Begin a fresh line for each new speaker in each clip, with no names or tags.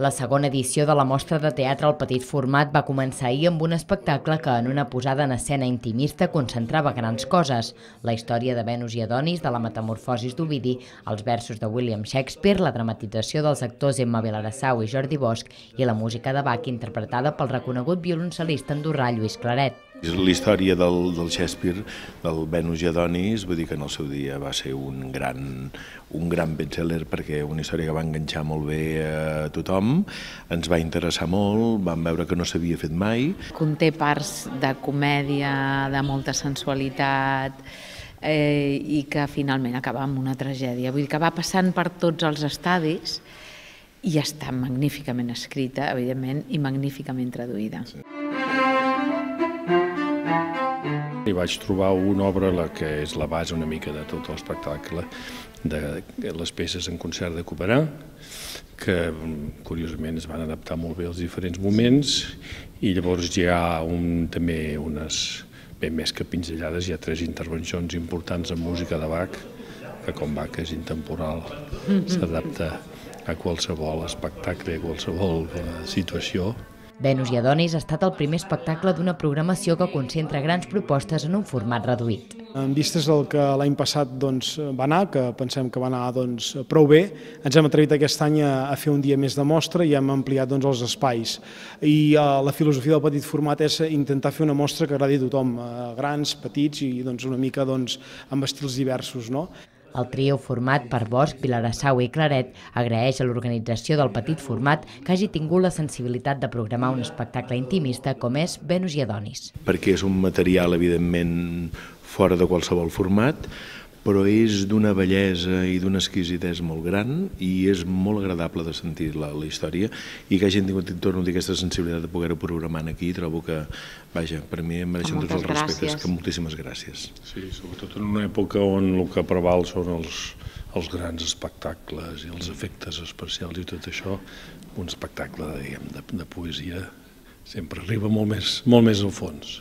La segona edició de la mostra de teatre al petit format va començar ahir amb un espectacle que en una posada en escena intimista concentrava grans coses, la història de Venus i Adonis, de la metamorfosis d'Ovidi, els versos de William Shakespeare, la dramatització dels actors Emma Vilarassau i Jordi Bosch i la música de Bach interpretada pel reconegut violoncel·lista andorrà Lluís Claret.
La història del, del Shakespeare, del Venus i Adonis, vull dir que en el seu dia va ser un gran, un gran bestseller perquè una història que va enganxar molt bé a tothom, ens va interessar molt, vam veure que no s'havia fet mai.
Conté parts de comèdia, de molta sensualitat, eh, i que finalment acaba amb una tragèdia. Vull dir que va passant per tots els estadis i està magníficament escrita, evidentment, i magníficament traduïda. Sí.
I vaig trobar una obra la que és la base una mica de tot l'espectacle, de les peces en concert de Cooperà, que curiosament es van adaptar molt bé als diferents moments i llavors hi ha un, també unes, bé més que pinzellades, hi ha tres intervencions importants en música de Bach, que com Bach és intemporal, mm-hmm. s'adapta a qualsevol espectacle, a qualsevol eh, situació,
Venus i Adonis ha estat el primer espectacle d'una programació que concentra grans propostes en un format reduït. En vistes del que
l'any passat doncs, va anar, que pensem que va anar doncs, prou bé, ens hem atrevit aquest any a, fer un dia més de mostra i hem ampliat doncs, els espais. I eh, la filosofia del petit format és intentar fer una mostra que agradi a tothom, eh, grans, petits i doncs, una mica doncs, amb estils
diversos. No? El trio format per Bosch, Vilarassau i Claret agraeix a l'organització del petit format que hagi tingut la sensibilitat de programar un espectacle intimista com és Venus i Adonis.
Perquè és un material, evidentment, fora de qualsevol format, però és d'una bellesa i d'una exquisitesa molt gran i és molt agradable de sentir la, la història i que hagin tingut, torno a dir, aquesta sensibilitat de poder-ho programar aquí, trobo que,
vaja, per mi em mereixen tots els respectes, que moltíssimes gràcies. Sí, sobretot en una època on el que preval són els, els grans espectacles i els efectes especials i tot això, un espectacle, diguem, de, de poesia sempre arriba molt més, molt més al fons.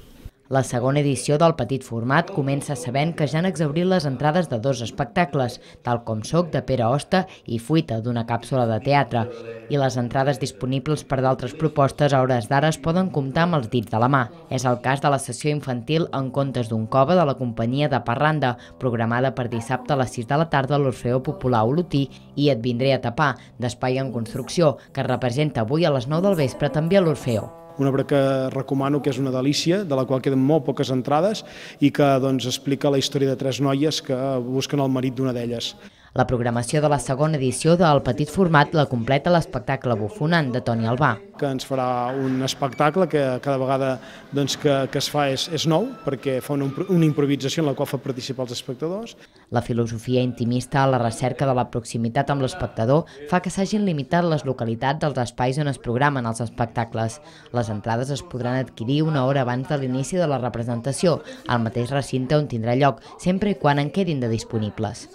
La segona edició del petit format comença sabent que ja han exaurit les entrades de dos espectacles, tal com Soc de Pere Osta i Fuita d'una càpsula de teatre. I les entrades disponibles per d'altres propostes a hores d'ara es poden comptar amb els dits de la mà. És el cas de la sessió infantil En comptes d'un cova de la companyia de Parranda, programada per dissabte a les 6 de la tarda a l'Orfeo Popular Olotí i Et vindré a tapar, d'Espai en Construcció, que representa avui a les 9 del vespre també a l'Orfeo
un obra que recomano que és una delícia, de la qual queden molt poques entrades i que doncs, explica la història de tres noies que
busquen el marit d'una d'elles. La programació de la segona edició del Petit Format la completa l'espectacle bufonant de Toni Albà.
Que ens farà un espectacle que cada vegada doncs, que, que es fa és, és nou, perquè fa una, una improvisació en la qual fa participar els espectadors.
La filosofia intimista a la recerca de la proximitat amb l'espectador fa que s'hagin limitat les localitats dels espais on es programen els espectacles. Les entrades es podran adquirir una hora abans de l'inici de la representació, al mateix recinte on tindrà lloc, sempre i quan en quedin de disponibles.